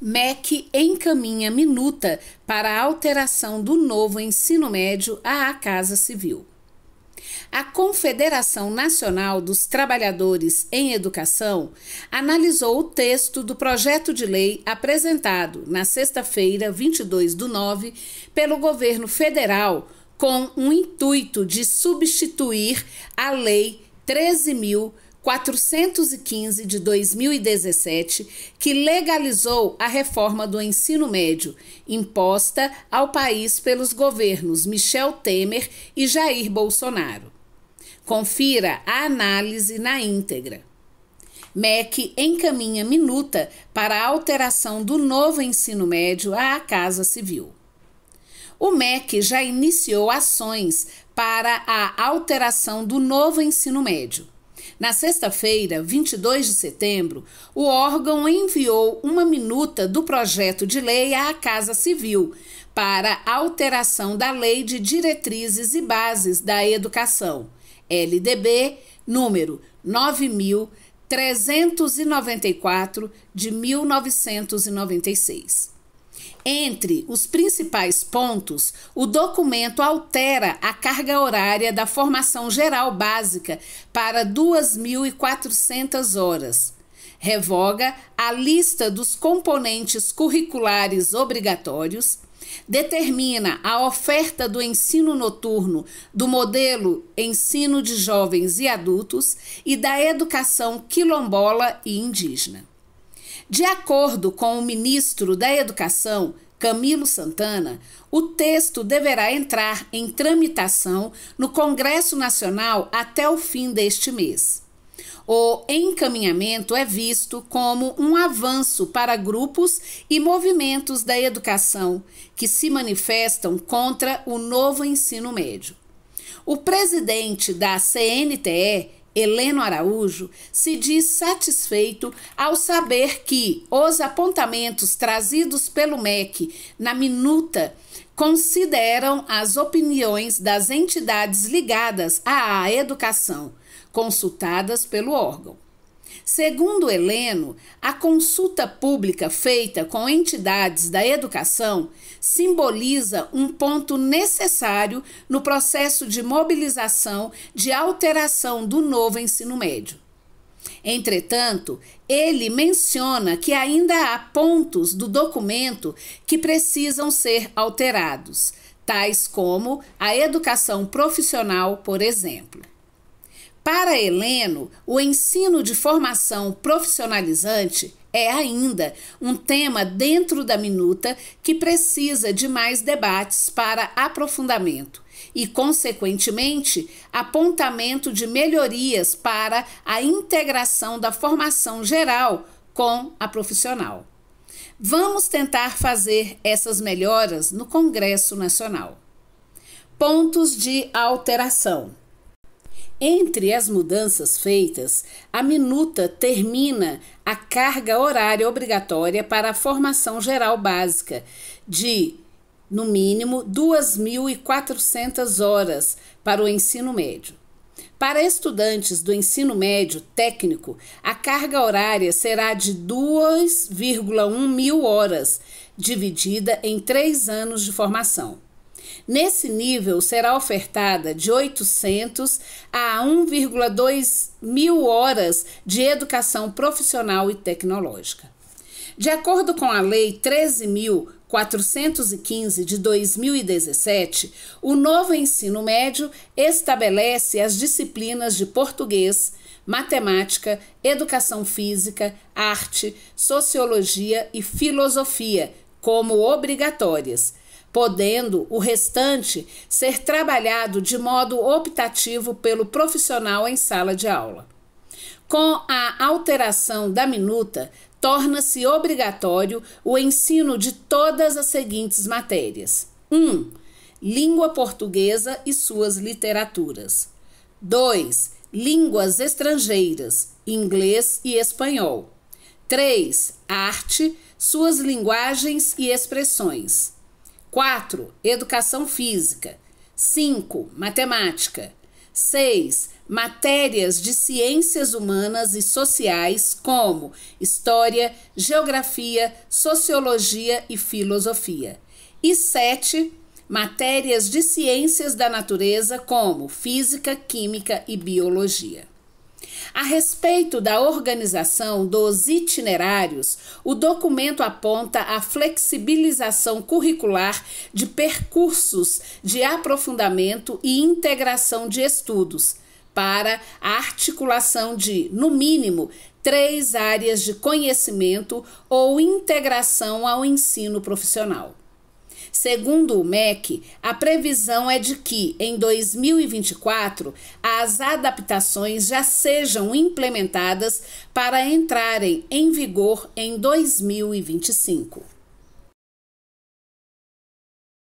MEC encaminha minuta para a alteração do novo ensino médio à Casa Civil. A Confederação Nacional dos Trabalhadores em Educação analisou o texto do projeto de lei apresentado na sexta-feira, 22 do nove, pelo governo federal, com o intuito de substituir a Lei 13.000. 415 de 2017, que legalizou a reforma do ensino médio, imposta ao país pelos governos Michel Temer e Jair Bolsonaro. Confira a análise na íntegra. MEC encaminha minuta para a alteração do novo ensino médio à Casa Civil. O MEC já iniciou ações para a alteração do novo ensino médio na sexta-feira, 22 de setembro, o órgão enviou uma minuta do projeto de lei à Casa Civil para alteração da Lei de Diretrizes e Bases da Educação, LDB número 9394 de 1996. Entre os principais pontos, o documento altera a carga horária da formação geral básica para 2.400 horas. Revoga a lista dos componentes curriculares obrigatórios, determina a oferta do ensino noturno do modelo ensino de jovens e adultos e da educação quilombola e indígena. De acordo com o ministro da Educação, Camilo Santana, o texto deverá entrar em tramitação no Congresso Nacional até o fim deste mês. O encaminhamento é visto como um avanço para grupos e movimentos da educação que se manifestam contra o novo ensino médio. O presidente da CNTE, Heleno Araújo se diz satisfeito ao saber que os apontamentos trazidos pelo MEC na minuta consideram as opiniões das entidades ligadas à educação, consultadas pelo órgão. Segundo Heleno, a consulta pública feita com entidades da educação simboliza um ponto necessário no processo de mobilização de alteração do novo ensino médio. Entretanto, ele menciona que ainda há pontos do documento que precisam ser alterados, tais como a educação profissional, por exemplo. Para Heleno, o ensino de formação profissionalizante é ainda um tema dentro da minuta que precisa de mais debates para aprofundamento e, consequentemente, apontamento de melhorias para a integração da formação geral com a profissional. Vamos tentar fazer essas melhoras no Congresso Nacional. Pontos de alteração. Entre as mudanças feitas, a minuta termina a carga horária obrigatória para a formação geral básica de, no mínimo, 2.400 horas para o ensino médio. Para estudantes do ensino médio técnico, a carga horária será de 2,1 mil horas, dividida em três anos de formação. Nesse nível, será ofertada de 800 a 1,2 mil horas de educação profissional e tecnológica. De acordo com a Lei 13.415 de 2017, o novo ensino médio estabelece as disciplinas de português, matemática, educação física, arte, sociologia e filosofia como obrigatórias podendo o restante ser trabalhado de modo optativo pelo profissional em sala de aula. Com a alteração da minuta, torna-se obrigatório o ensino de todas as seguintes matérias: 1. Um, língua portuguesa e suas literaturas. 2. Línguas estrangeiras, inglês e espanhol. 3. Arte, suas linguagens e expressões. 4. Educação física. 5. Matemática. 6. Matérias de ciências humanas e sociais, como história, geografia, sociologia e filosofia. E 7. Matérias de ciências da natureza, como física, química e biologia. A respeito da organização dos itinerários, o documento aponta a flexibilização curricular de percursos de aprofundamento e integração de estudos, para a articulação de, no mínimo, três áreas de conhecimento ou integração ao ensino profissional. Segundo o MEC, a previsão é de que, em 2024, as adaptações já sejam implementadas para entrarem em vigor em 2025.